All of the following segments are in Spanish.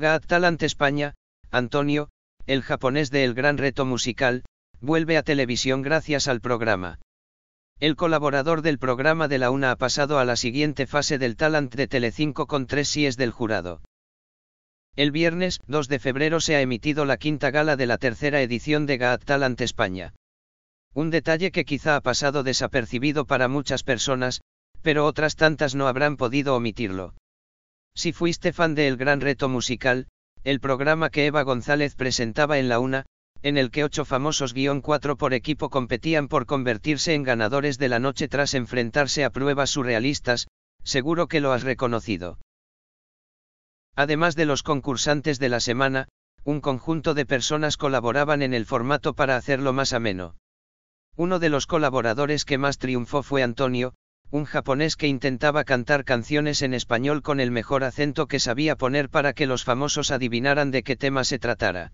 Gat Talent España, Antonio, el japonés de El Gran Reto Musical, vuelve a televisión gracias al programa. El colaborador del programa de la UNA ha pasado a la siguiente fase del talent de Telecinco con tres síes del jurado. El viernes 2 de febrero se ha emitido la quinta gala de la tercera edición de Gat Talent España. Un detalle que quizá ha pasado desapercibido para muchas personas, pero otras tantas no habrán podido omitirlo. Si fuiste fan de El Gran Reto Musical, el programa que Eva González presentaba en la UNA, en el que ocho famosos guión cuatro por equipo competían por convertirse en ganadores de la noche tras enfrentarse a pruebas surrealistas, seguro que lo has reconocido. Además de los concursantes de la semana, un conjunto de personas colaboraban en el formato para hacerlo más ameno. Uno de los colaboradores que más triunfó fue Antonio, un japonés que intentaba cantar canciones en español con el mejor acento que sabía poner para que los famosos adivinaran de qué tema se tratara.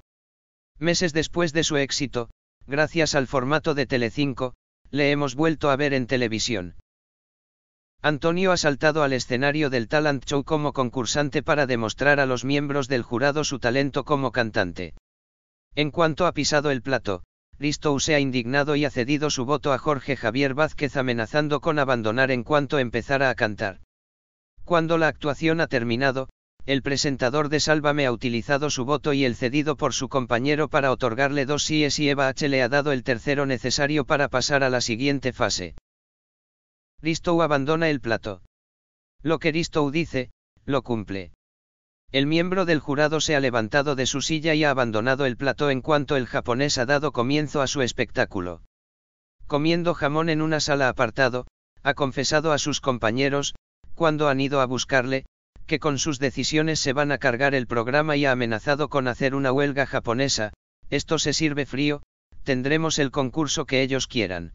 Meses después de su éxito, gracias al formato de Telecinco, le hemos vuelto a ver en televisión. Antonio ha saltado al escenario del talent show como concursante para demostrar a los miembros del jurado su talento como cantante. En cuanto ha pisado el plato, Ristou se ha indignado y ha cedido su voto a Jorge Javier Vázquez amenazando con abandonar en cuanto empezara a cantar. Cuando la actuación ha terminado, el presentador de Sálvame ha utilizado su voto y el cedido por su compañero para otorgarle dos síes y Eva H le ha dado el tercero necesario para pasar a la siguiente fase. Ristou abandona el plato. Lo que Ristou dice, lo cumple. El miembro del jurado se ha levantado de su silla y ha abandonado el plató en cuanto el japonés ha dado comienzo a su espectáculo. Comiendo jamón en una sala apartado, ha confesado a sus compañeros, cuando han ido a buscarle, que con sus decisiones se van a cargar el programa y ha amenazado con hacer una huelga japonesa, esto se sirve frío, tendremos el concurso que ellos quieran.